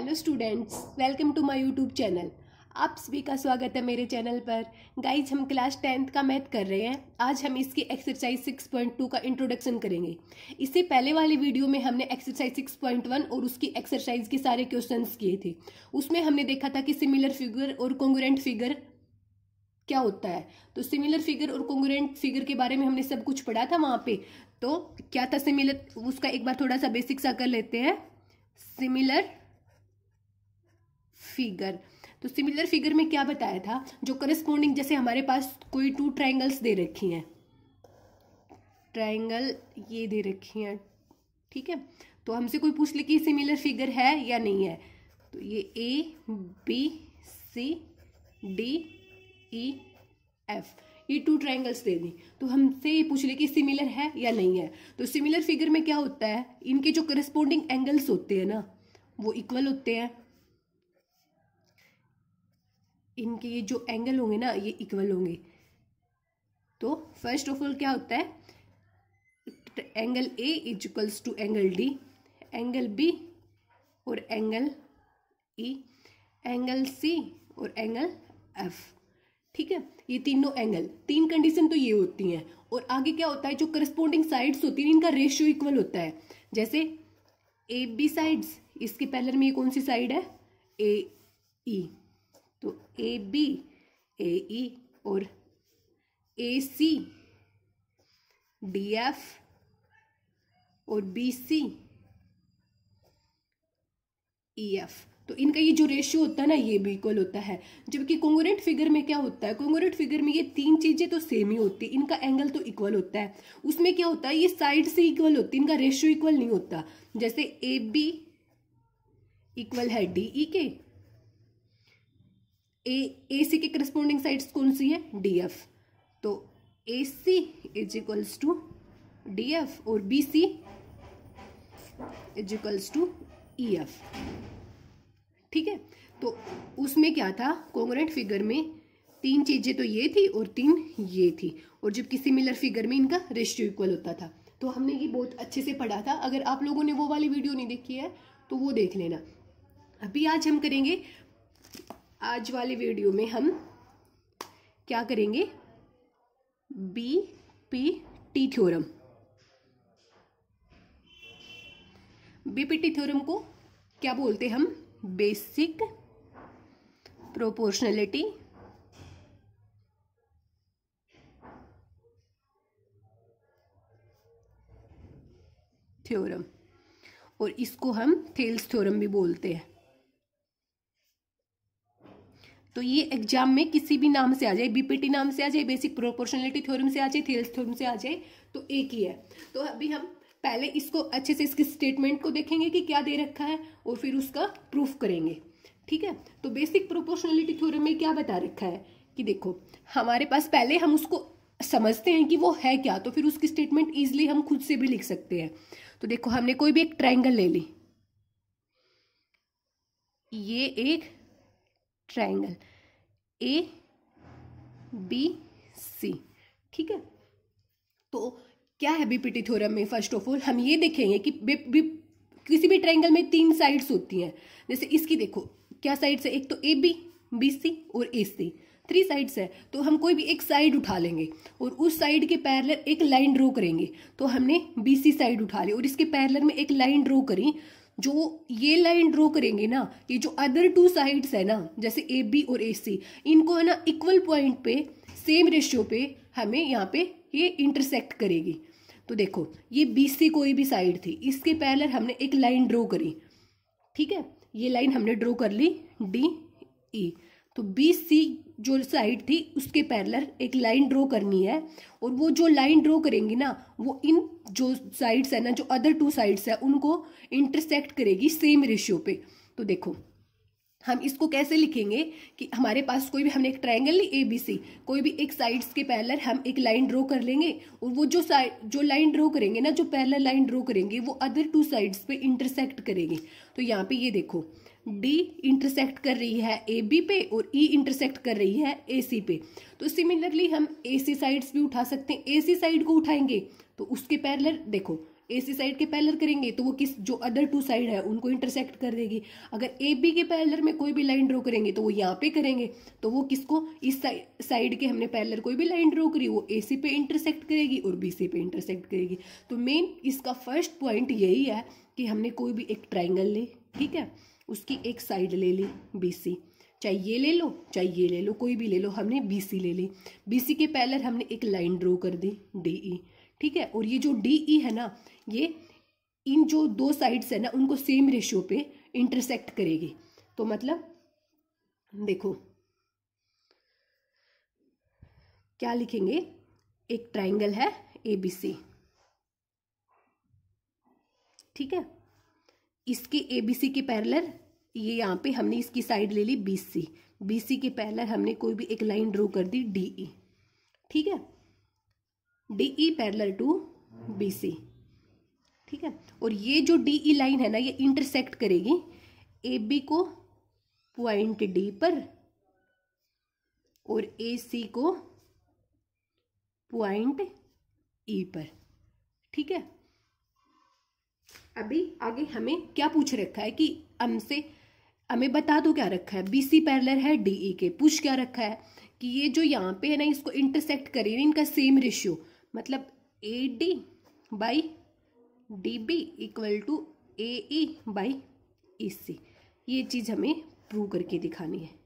Hello students welcome to my YouTube channel आप सभी का स्वागत है मेरे चैनल पर गाइज हम क्लास टेंथ का मैथ कर रहे हैं आज हम इसकी एक्सरसाइज 6.2 का इंट्रोडक्शन करेंगे इससे पहले वाली वीडियो में हमने एक्सरसाइज 6.1 और उसकी एक्सरसाइज के सारे क्वेश्चन किए थे उसमें हमने देखा था कि सिमिलर फिगर और कॉन्ग्रेंट फिगर क्या होता है तो सिमिलर फिगर और कॉन्ग्रेंट फिगर के बारे में हमने सब कुछ पढ़ा था वहाँ पर तो क्या था सिमिलर उसका एक बार थोड़ा सा बेसिक सा कर लेते हैं सिमिलर फिगर तो सिमिलर फिगर में क्या बताया था जो करस्पोंडिंग जैसे हमारे पास कोई टू ट्राइंगल्स दे रखी हैं ट्राइंगल ये दे रखी हैं ठीक है तो हमसे कोई पूछ ले कि सिमिलर फिगर है या नहीं है तो ये A B C D E F ये टू ट्राइंगल्स दे दी तो हमसे ये पूछ ले कि सिमिलर है या नहीं है तो सिमिलर फिगर में क्या होता है इनके जो करस्पोंडिंग एंगल्स होते हैं ना वो इक्वल होते हैं इनके ये जो एंगल होंगे ना ये इक्वल होंगे तो फर्स्ट ऑफ ऑल क्या होता है angle A is equals to angle D angle B और एंगल ई एंगल सी और एंगल एफ ठीक है ये तीनों एंगल तीन कंडीशन तो ये होती हैं और आगे क्या होता है जो करस्पोंडिंग साइड्स होती हैं इनका रेशियो इक्वल होता है जैसे ए बी साइड्स इसके पैलर में ये कौन सी साइड है ए ई e. तो ए बी ए ई और ए सी डी एफ और बी सी ई एफ तो इनका ये जो रेशियो होता है ना ये भी इक्वल होता है जबकि कोंगोरेंट फिगर में क्या होता है कोंगोरेंट फिगर में ये तीन चीज़ें तो सेम ही होती है इनका एंगल तो इक्वल होता है उसमें क्या होता है ये साइड से इक्वल होती है इनका रेशियो इक्वल नहीं होता जैसे ए बी इक्वल है डी ई के ए ए सी की करस्पोंडिंग साइड्स कौन सी है डी एफ तो A C is equals to D F और B C is equals to E F ठीक है तो उसमें क्या था कॉन्ग्रेंट फिगर में तीन चीज़ें तो ये थी और तीन ये थी और जबकि सिमिलर फिगर में इनका रेशियो इक्वल होता था तो हमने ये बहुत अच्छे से पढ़ा था अगर आप लोगों ने वो वाली वीडियो नहीं देखी है तो वो देख लेना अभी आज हम करेंगे आज वाली वीडियो में हम क्या करेंगे B P T theorem B P T theorem को क्या बोलते हैं हम बेसिक प्रोपोर्शनलिटी थ्योरम और इसको हम थेल्स थ्योरम भी बोलते हैं तो ये एग्जाम में किसी भी नाम से आ जाए बीपीटी नाम से आ जाए बेसिक प्रोपोर्शनलिटी थ्योरम से आ जाए थे थ्योरम से आ जाए तो एक ही है तो अभी हम पहले इसको अच्छे से इसके स्टेटमेंट को देखेंगे कि क्या दे रखा है और फिर उसका प्रूफ करेंगे ठीक है तो बेसिक प्रोपोर्शनलिटी थ्योरम में क्या बता रखा है कि देखो हमारे पास पहले हम उसको समझते हैं कि वो है क्या तो फिर उसकी स्टेटमेंट ईजिली हम खुद से भी लिख सकते हैं तो देखो हमने कोई भी एक ट्राइंगल ले ली ये एक ट्राइंगल ए बी सी ठीक है तो क्या है बीपीटी थ्योरम में फर्स्ट ऑफ ऑल हम ये देखेंगे कि बी, बी, किसी भी ट्राइंगल में तीन साइड्स होती हैं जैसे इसकी देखो क्या साइड्स है एक तो ए बी बी सी और ए सी थ्री साइड्स है तो हम कोई भी एक साइड उठा लेंगे और उस साइड के पैरलर एक लाइन ड्रॉ करेंगे तो हमने बी सी साइड उठा ली और इसके पैरलर में एक लाइन ड्रॉ करी जो ये लाइन ड्रॉ करेंगे ना ये जो अदर टू साइड्स है ना जैसे ए बी और ए सी इनको है ना इक्वल पॉइंट पे सेम रेशियो पे हमें यहाँ पे ये इंटरसेक्ट करेगी तो देखो ये बी सी कोई भी साइड थी इसके पहले हमने एक लाइन ड्रॉ करी ठीक है ये लाइन हमने ड्रॉ कर ली डी ई e। तो बी सी जो साइड थी उसके पैरलर एक लाइन ड्रॉ करनी है और वो जो लाइन ड्रॉ करेंगी ना वो इन जो साइड्स है ना जो अदर टू साइड्स है उनको इंटरसेक्ट करेगी सेम रेशियो पे तो देखो हम इसको कैसे लिखेंगे कि हमारे पास कोई भी हमने एक ट्रायंगल ली ए बी सी कोई भी एक साइड्स के पैरलर हम एक लाइन ड्रॉ कर लेंगे और वो जो साइड जो लाइन ड्रॉ करेंगे ना जो पैरलर लाइन ड्रॉ करेंगे वो अदर टू साइड्स पे इंटरसेक्ट करेंगे तो यहाँ पे ये देखो डी इंटरसेक्ट कर रही है ए बी पे और ई e इंटरसेक्ट कर रही है ए सी पे तो सिमिलरली हम ए सी साइड्स भी उठा सकते हैं ए सी साइड को उठाएंगे तो उसके पैरलर देखो ए सी साइड के पैरलर करेंगे तो वो किस जो अदर टू साइड है उनको इंटरसेक्ट कर देगी अगर ए बी के पैरलर में कोई भी लाइन ड्रॉ करेंगे तो वो यहाँ पे करेंगे तो वो किसको इस साइड के हमने पैरलर कोई भी लाइन ड्रॉ करी वो ए सी पे इंटरसेक्ट करेगी और बी सी पे इंटरसेक्ट करेगी तो मेन इसका फर्स्ट पॉइंट यही है कि हमने कोई भी एक ट्राइंगल ली ठीक है उसकी एक साइड ले ली बीसी चाहे ये ले लो चाहे ये ले लो कोई भी ले लो हमने बी सी ले ली बीसी के पहले हमने एक लाइन ड्रॉ कर दी डीई e। ठीक है और ये जो डीई e है ना ये इन जो दो साइड्स है ना उनको सेम रेशियो पे इंटरसेक्ट करेगी तो मतलब देखो क्या लिखेंगे एक ट्राइंगल है ए बी सी ठीक है इसके ए बी सी के पैरलर ये यहाँ पे हमने इसकी साइड ले ली बी सी बी सी के पैरलर हमने कोई भी एक लाइन ड्रॉ कर दी डी ई e. ठीक है D E parallel to B C ठीक है और ये जो डी ई लाइन है ना ये इंटरसेक्ट करेगी ए बी को पॉइंट डी पर और ए सी को पॉइंट ई e पर ठीक है अभी आगे हमें क्या पूछ रखा है कि हमसे हमें बता दो क्या रखा है बी सी पैरलर है डी ई के पूछ क्या रखा है कि ये जो यहाँ पे है ना इसको इंटरसेक्ट करे इनका सेम रेशियो मतलब A D by D B equal to A E by E C ये चीज़ हमें प्रूव करके दिखानी है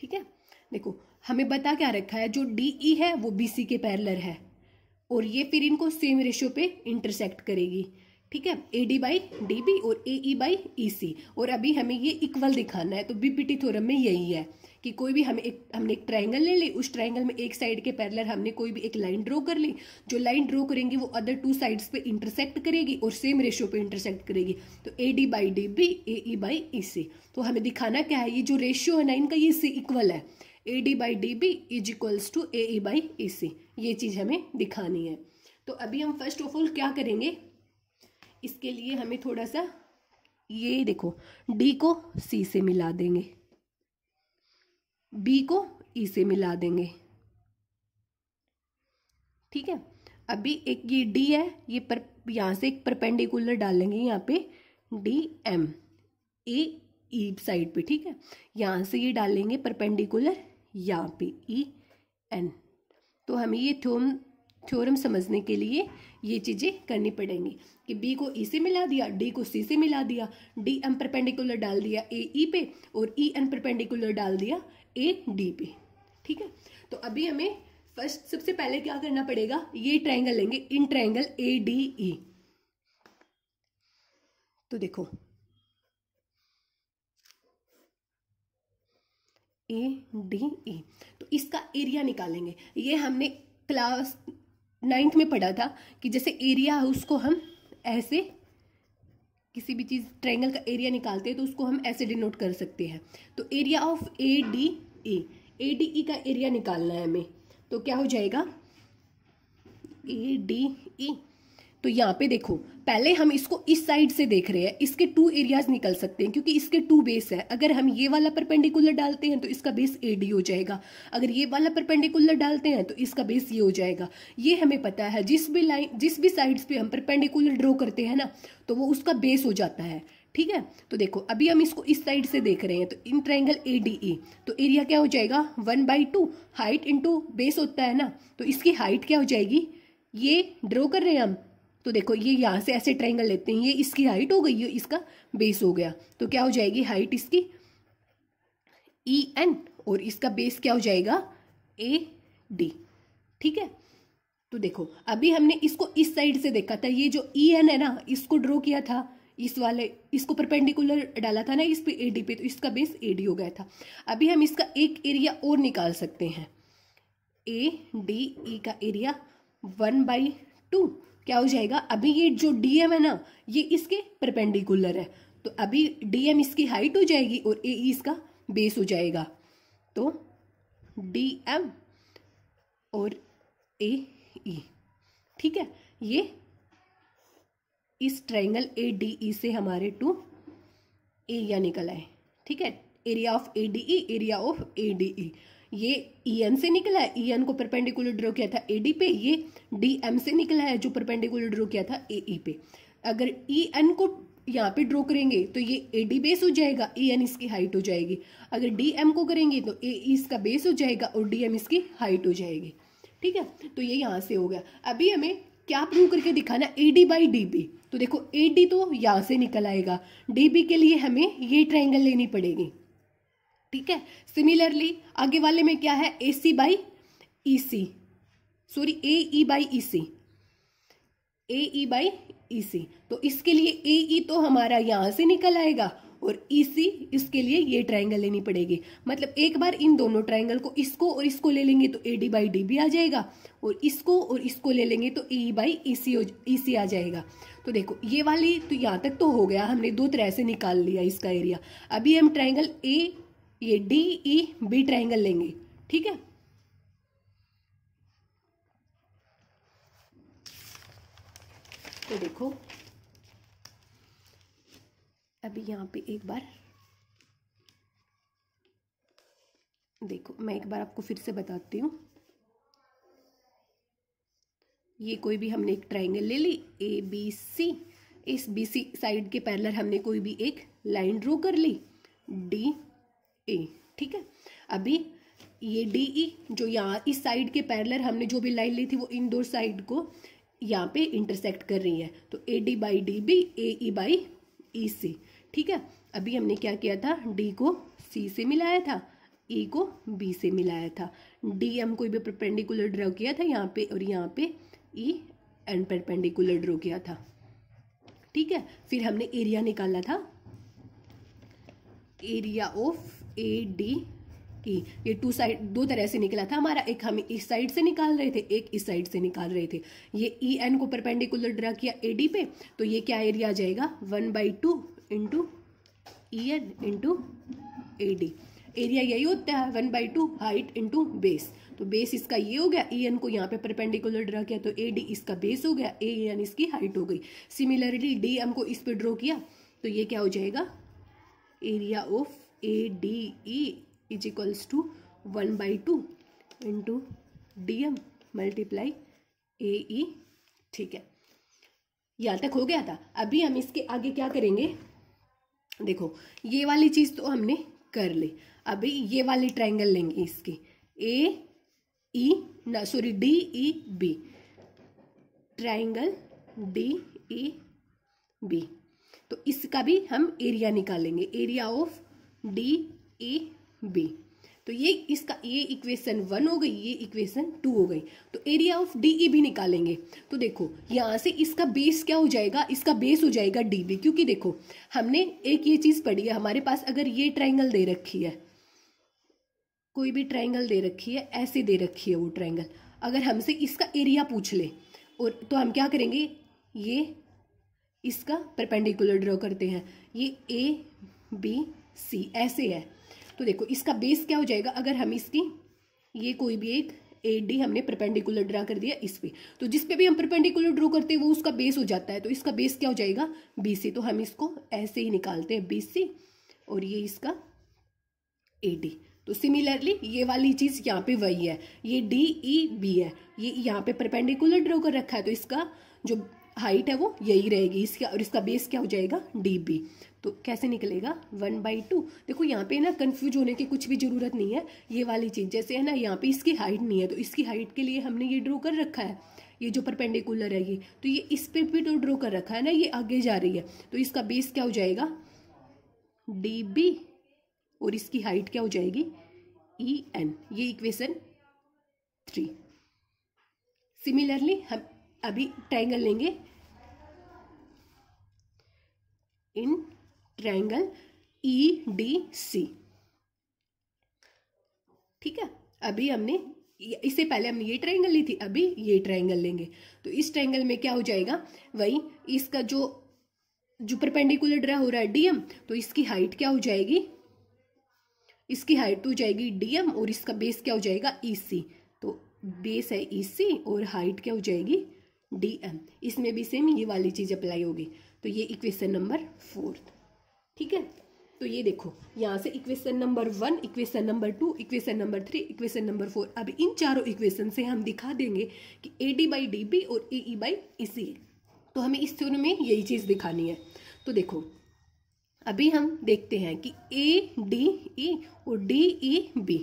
ठीक है देखो हमें बता क्या रखा है जो डी ई e है वो बी सी के पैरलर है और ये फिर इनको सेम रेशियो पे इंटरसेक्ट करेगी ठीक है A D by D B और ए ई बाई ई सी और अभी हमें ये इक्वल दिखाना है तो बीपीटी थ्योरम में यही है कि कोई भी हमें एक हमने एक ट्राइंगल ले ली उस ट्राइंगल में एक साइड के पैरलर हमने कोई भी एक लाइन ड्रॉ कर ली जो लाइन ड्रॉ करेंगी वो अदर टू साइड्स पे इंटरसेक्ट करेगी और सेम रेशियो पे इंटरसेक्ट करेगी तो A D by D B A E by E C तो हमें दिखाना क्या है ये जो रेशियो है ना इनका ये इससे इक्वल है A D by D B is equals to A E by E C ये चीज़ हमें दिखानी है तो अभी हम फर्स्ट ऑफ ऑल क्या करेंगे इसके लिए हमें थोड़ा सा ये देखो डी को सी से मिला देंगे बी को ई e से मिला देंगे ठीक है अभी एक ये डी है ये पर यहाँ से एक परपेंडिकुलर डालेंगे यहाँ पे डी एम ए साइड पे ठीक है यहाँ से ये डालेंगे परपेंडिकुलर यहाँ पे ई e एन तो हमें ये थ्योम थ्योरम समझने के लिए ये चीज़ें करनी पड़ेंगी कि बी को ई e से मिला दिया डी को सी से मिला दिया डी एम परपेंडिकुलर डाल दिया ए ई e पे और ई एन परपेंडिकुलर डाल दिया ए डी पे ठीक है तो अभी हमें फर्स्ट सबसे पहले क्या करना पड़ेगा ये ट्रायंगल लेंगे इन ट्रायंगल ए डी ई तो देखो ए डी ए तो इसका एरिया निकालेंगे ये हमने क्लास नाइन्थ में पढ़ा था कि जैसे एरिया है उसको हम ऐसे किसी भी चीज़ ट्रायंगल का एरिया निकालते हैं तो उसको हम ऐसे डिनोट कर सकते हैं तो area of A D A A D E का एरिया निकालना है हमें तो क्या हो जाएगा ए डी ई तो यहाँ पे देखो पहले हम इसको इस साइड से देख रहे हैं इसके टू एरियाज निकल सकते हैं क्योंकि इसके टू बेस है अगर हम ये वाला परपेंडिकुलर डालते हैं तो इसका बेस ए डी हो जाएगा अगर ये वाला परपेंडिकुलर डालते हैं तो इसका बेस ये हो जाएगा ये हमें पता है जिस भी लाइन जिस भी साइड पे हम परपेंडिकुलर ड्रॉ करते हैं ना तो वो उसका बेस हो जाता है ठीक है तो देखो अभी हम इसको इस साइड से देख रहे हैं तो इन ट्रायंगल ए डी ई तो एरिया क्या हो जाएगा one by two height into base होता है ना तो इसकी हाइट क्या हो जाएगी ये ड्रॉ कर रहे हैं हम तो देखो ये यहाँ से ऐसे ट्राइंगल लेते हैं ये इसकी हाइट हो गई ये इसका बेस हो गया तो क्या हो जाएगी हाइट इसकी ई e एन और इसका बेस क्या हो जाएगा ए डी ठीक है तो देखो अभी हमने इसको इस साइड से देखा था ये जो ई e एन है ना इसको ड्रॉ किया था इस वाले इसको परपेंडिकुलर डाला था ना इस पे ए डी पे तो इसका बेस ए डी हो गया था अभी हम इसका एक एरिया और निकाल सकते हैं ए डी ई का एरिया वन बाई टू क्या हो जाएगा अभी ये जो डीएम है ना ये इसके परपेंडिकुलर है तो अभी डीएम इसकी हाइट हो जाएगी और ए e इसका बेस हो जाएगा तो डी और ए e, ठीक है ये इस ट्राइंगल ए डी ई से हमारे टू एरिया निकल आए ठीक है area of A D E area of A D E ये ई एम से निकला है ई एन को परपेंडिकुलर ड्रॉ किया था ए डी पे ये डी एम से निकला है जो परपेंडिकुलर ड्रॉ किया था ए ई e पे अगर ई एन को यहाँ पे ड्रॉ करेंगे तो ये ए डी बेस हो जाएगा ए एन इसकी हाइट हो जाएगी अगर डी एम को करेंगे तो ए e इसका बेस हो जाएगा और डी एम इसकी हाइट हो जाएगी ठीक है तो ये यहाँ से हो गया अभी हमें क्या प्रूव करके दिखाना A D by D B तो देखो ए डी तो यहाँ से निकल आएगा डी बी के लिए हमें ये ट्राइंगल लेनी पड़ेगी ठीक है सिमिलरली आगे वाले में क्या है A C by E C sorry A E by E C A E by E C तो इसके लिए ए ई e तो हमारा यहाँ से निकल आएगा और ई e सी इसके लिए ये ट्राइंगल लेनी पड़ेगी मतलब एक बार इन दोनों ट्राइंगल को इसको और इसको ले लेंगे तो ए डी बाई डी भी आ जाएगा और इसको और इसको ले लेंगे तो ए बाई ई सी ई सी आ जाएगा तो देखो ये वाली तो यहाँ तक तो हो गया हमने दो तरह से निकाल लिया इसका एरिया अभी हम ट्राइंगल ए ये डी ई बी ट्राइंगल लेंगे ठीक है तो देखो अभी यहां पे एक बार देखो मैं एक बार आपको फिर से बताती हूं ये कोई भी हमने एक ट्राइंगल ले ली ए बी सी इस बी सी साइड के पैरलर हमने कोई भी एक लाइन ड्रॉ कर ली डी ए ठीक है अभी ये डी ई e, जो यहाँ इस साइड के पैरलर हमने जो भी लाइन ली थी वो इन दो साइड को यहाँ पे इंटरसेक्ट कर रही है तो A D by D B A E by E C ठीक है अभी हमने क्या किया था डी को सी से मिलाया था ई e को बी से मिलाया था डी हम कोई भी परपेंडिकुलर ड्रॉ किया था यहाँ पे और यहाँ पे ई एंड परपेंडिकुलर ड्रॉ किया था ठीक है फिर हमने एरिया निकाला था area of A D E ये टू साइड दो तरह से निकला था हमारा एक हम इस साइड से निकाल रहे थे एक इस साइड से निकाल रहे थे ये ई e एन को परपेंडिकुलर ड्रा किया ए डी पे तो ये क्या एरिया आ जाएगा one by two into E N into A D area यही होता है one by two height into base तो बेस इसका ये हो गया ई e एन को यहाँ पे परपेंडिकुलर ड्रा किया तो ए डी इसका बेस हो गया ए एन e इसकी हाइट हो गई सिमिलरली डी एम को इस पर ड्रॉ किया तो ये क्या हो जाएगा area of A D E is equals to one by two into D M multiply A E ठीक है यहाँ तक हो गया था अभी हम इसके आगे क्या करेंगे देखो ये वाली चीज़ तो हमने कर ली अभी ये वाली ट्राइंगल लेंगे इसकी ए ई e, ना sorry D E B triangle D E B तो इसका भी हम एरिया निकालेंगे area of D A B तो ये इसका ये इक्वेशन वन हो गई ये इक्वेशन टू हो गई तो एरिया ऑफ डी ई भी निकालेंगे तो देखो यहाँ से इसका बेस क्या हो जाएगा इसका बेस हो जाएगा डी बी क्योंकि देखो हमने एक ये चीज़ पढ़ी है हमारे पास अगर ये ट्राइंगल दे रखी है कोई भी ट्राइंगल दे रखी है ऐसे दे रखी है वो ट्राइंगल अगर हमसे इसका एरिया पूछ ले और तो हम क्या करेंगे ये इसका परपेंडिकुलर ड्रॉ करते हैं ये ए बी सी ऐसे है तो देखो इसका बेस क्या हो जाएगा अगर हम इसकी ये कोई भी एक ए डी हमने परपेंडिकुलर ड्रा कर दिया इस पर तो जिस पे भी हम परपेंडिकुलर ड्रॉ करते हैं वो उसका बेस हो जाता है तो इसका बेस क्या हो जाएगा बी सी तो हम इसको ऐसे ही निकालते हैं बी सी और ये इसका ए डी तो सिमिलरली ये वाली चीज़ यहाँ पे वही है ये डी ई बी है ये यहाँ पे परपेंडिकुलर ड्रॉ कर रखा है तो इसका जो हाइट है वो यही रहेगी इसका और इसका बेस क्या हो जाएगा डी बी तो कैसे निकलेगा वन बाई टू देखो यहाँ पे ना कंफ्यूज होने की कुछ भी ज़रूरत नहीं है ये वाली चीज़ जैसे है ना यहाँ पे इसकी हाइट नहीं है तो इसकी हाइट के लिए हमने ये ड्रॉ कर रखा है ये जो परपेंडिकुलर है ये तो ये इस पर भी तो ड्रॉ कर रखा है ना ये आगे जा रही है तो इसका बेस क्या हो जाएगा डी बी और इसकी हाइट क्या हो जाएगी ई e एन ये इक्वेशन थ्री सिमिलरली हम अभी ट्रायंगल लेंगे इन ट्राइंगल ई डी सी ठीक है अभी हमने इससे पहले हमने ये ट्रायंगल ली थी अभी ये ट्रायंगल लेंगे तो इस ट्रायंगल में क्या हो जाएगा वही इसका जो जो परपेंडिकुलर ड्रा हो रहा है डीएम तो इसकी हाइट क्या हो जाएगी इसकी हाइट तो हो जाएगी डीएम और इसका बेस क्या हो जाएगा ईसी e तो बेस है ईसी e और हाइट क्या हो जाएगी डी एम इसमें भी सेम ये वाली चीज़ अप्लाई होगी तो ये इक्वेशन नंबर फोर्थ ठीक है तो ये देखो यहाँ से equation number one equation number two equation number three equation number four अब इन चारों इक्वेशन से हम दिखा देंगे कि A D by D B और A E by E C तो हमें इस थ्योरम में यही चीज़ दिखानी है तो देखो अभी हम देखते हैं कि ए डी ई और डी ई बी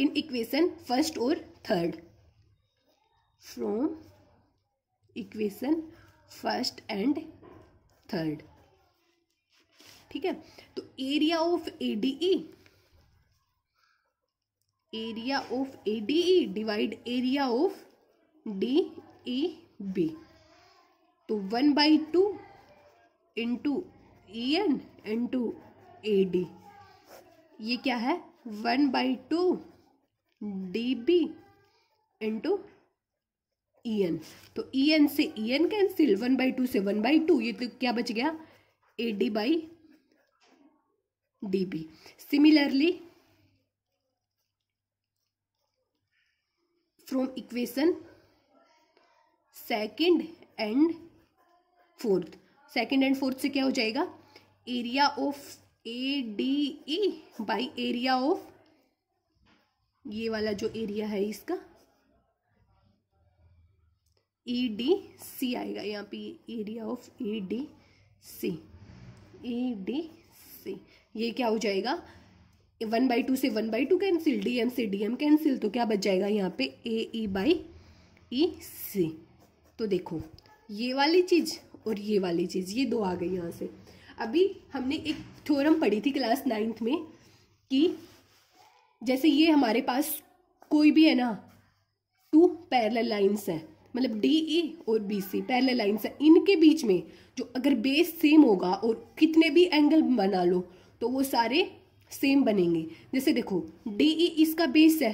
इन इक्वेशन फर्स्ट और third from equation first and third ठीक है तो area of ADE area of ADE divide area of D E B तो one by two into E N into A D ये क्या है one by two D B into E N तो E N से E N cancel one by two से one by two ये तो क्या बच गया A D by D B similarly from equation second and fourth second and fourth से क्या हो जाएगा area of A D E by area of ये वाला जो एरिया है इसका ई डी सी आएगा यहाँ पे area of E D C E D C ये क्या हो जाएगा वन बाई टू से one by two cancel D M से डी एम कैंसिल तो क्या बच जाएगा यहाँ पे ए ई बाई ई सी तो देखो ये वाली चीज़ और ये वाली चीज़ ये दो आ गई यहाँ से अभी हमने एक थ्योरम पढ़ी थी क्लास नाइन्थ में कि जैसे ये हमारे पास कोई भी है ना टू पैरेलल लाइंस हैं मतलब डी ई e और बी सी पहले लाइन से इनके बीच में जो अगर बेस सेम होगा और कितने भी एंगल बना लो तो वो सारे सेम बनेंगे जैसे देखो डी ई e इसका बेस है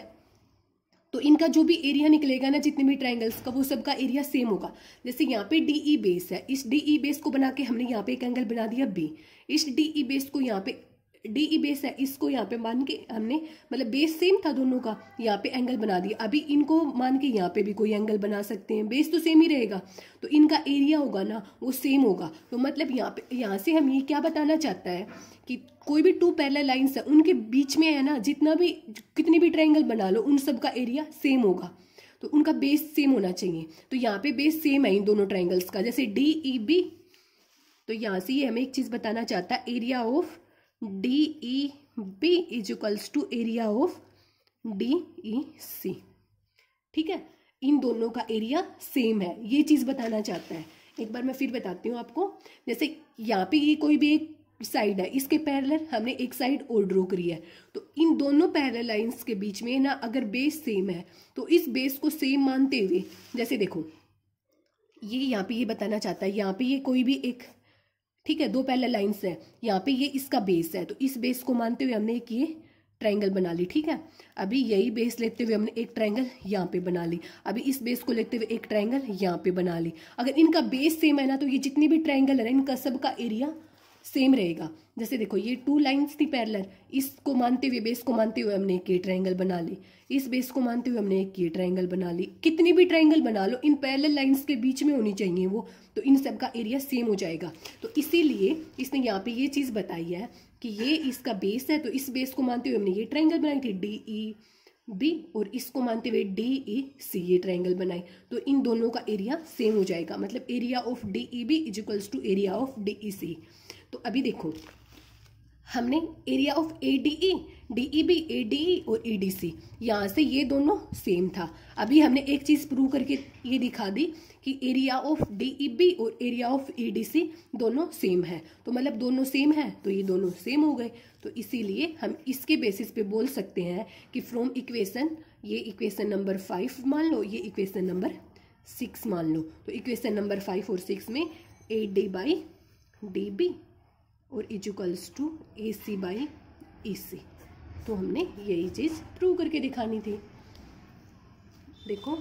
तो इनका जो भी एरिया निकलेगा ना जितने भी ट्राइंगल्स का वो सबका एरिया सेम होगा जैसे यहाँ पे डी ई बेस है इस डी ई बेस को बना के हमने यहाँ पे एक एंगल बना दिया बी इस डी ई बेस को यहाँ पे डी ई बेस है इसको यहाँ पे मान के हमने मतलब बेस सेम था दोनों का यहाँ पे एंगल बना दिया अभी इनको मान के यहाँ पे भी कोई एंगल बना सकते हैं बेस तो सेम ही रहेगा तो इनका एरिया होगा ना वो सेम होगा तो मतलब यहाँ पे यहाँ से हम ये क्या बताना चाहता है कि कोई भी टू पैरेलल लाइंस है उनके बीच में है ना जितना भी कितनी भी ट्राइंगल बना लो उन सब का एरिया सेम होगा तो उनका बेस सेम होना चाहिए तो यहाँ पे बेस सेम है इन दोनों ट्राइंगल्स का जैसे डी ई बी तो यहाँ से ये हमें एक चीज़ बताना चाहता है area of D E B is equals to area of D E C ठीक है इन दोनों का एरिया सेम है ये चीज़ बताना चाहता है एक बार मैं फिर बताती हूँ आपको जैसे यहाँ पे ये कोई भी एक साइड है इसके पैरेलल हमने एक साइड और ड्रॉ करी है तो इन दोनों पैरेलल लाइंस के बीच में ना अगर बेस सेम है तो इस बेस को सेम मानते हुए जैसे देखो ये यहाँ पे ये बताना चाहता है यहाँ पे ये कोई भी एक ठीक है दो पहले लाइन्स है यहाँ पे ये इसका बेस है तो इस बेस को मानते हुए हमने एक ये ट्रायंगल बना ली ठीक है अभी यही बेस लेते हुए हमने एक ट्रायंगल यहाँ पे बना ली अभी इस बेस को लेते हुए एक ट्रायंगल यहाँ पे बना ली अगर इनका बेस सेम है ना तो ये जितनी भी ट्रायंगल है ना इनका सबका एरिया सेम रहेगा जैसे देखो ये टू लाइंस थी पैरलर इसको मानते हुए बेस को मानते हुए हमने एक ये ट्राइंगल बना ली इस बेस को मानते हुए हमने एक ये ट्राइंगल बना ली कितनी भी ट्राइंगल बना लो इन पैरल लाइंस के बीच में होनी चाहिए वो तो इन सब का एरिया सेम हो जाएगा तो इसीलिए इसने यहाँ पे ये चीज़ बताई है कि ये इसका बेस है तो इस बेस को मानते हुए हमने ये ट्राइंगल बनाई थी डी ई बी और इसको मानते हुए डी ई सी ये ट्राइंगल बनाई तो इन दोनों का एरिया सेम हो जाएगा मतलब area of D E B is equals to area of D E C तो अभी देखो हमने area of A D E D E B A D E और ए डी सी यहाँ से ये दोनों सेम था अभी हमने एक चीज़ प्रूव करके ये दिखा दी कि area of D E B और area of A D C दोनों सेम है तो मतलब दोनों सेम है तो ये दोनों सेम हो गए तो इसीलिए हम इसके बेसिस पे बोल सकते हैं कि फ्रॉम इक्वेशन ये इक्वेशन नंबर फाइव मान लो ये इक्वेशन नंबर सिक्स मान लो तो इक्वेशन नंबर फाइव और सिक्स में A D by D B और equals to A C by A सी तो हमने यही चीज़ प्रूव करके दिखानी थी देखो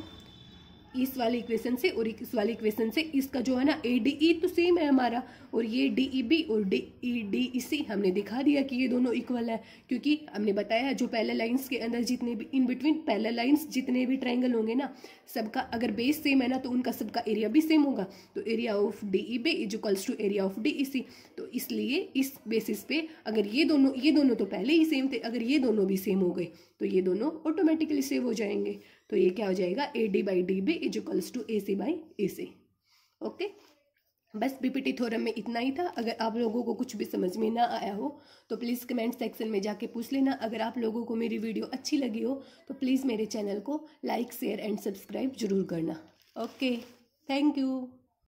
इस वाले इक्वेशन से और इस वाले इक्वेशन से इसका जो है ना ए डी ई तो सेम है हमारा और ये डी ई बी और D E D E C हमने दिखा दिया कि ये दोनों इक्वल है क्योंकि हमने बताया है जो पहले लाइंस के अंदर जितने भी इन बिटवीन पहले लाइंस जितने भी ट्राइंगल होंगे ना सबका अगर बेस सेम है ना तो उनका सबका एरिया भी सेम होगा तो area of D E B is equals to area of D E C तो इसलिए इस बेसिस पे अगर ये दोनों ये दोनों तो पहले ही सेम थे अगर ये दोनों भी सेम हो गए तो ये दोनों ऑटोमेटिकली सेव हो जाएंगे तो ये क्या हो जाएगा A D by D B is equals to A C by A C okay बस बीपीटी थोरम में इतना ही था अगर आप लोगों को कुछ भी समझ में ना आया हो तो प्लीज़ कमेंट सेक्शन में जाके पूछ लेना अगर आप लोगों को मेरी वीडियो अच्छी लगी हो तो प्लीज़ मेरे चैनल को लाइक शेयर एंड सब्सक्राइब जरूर करना ओके थैंक यू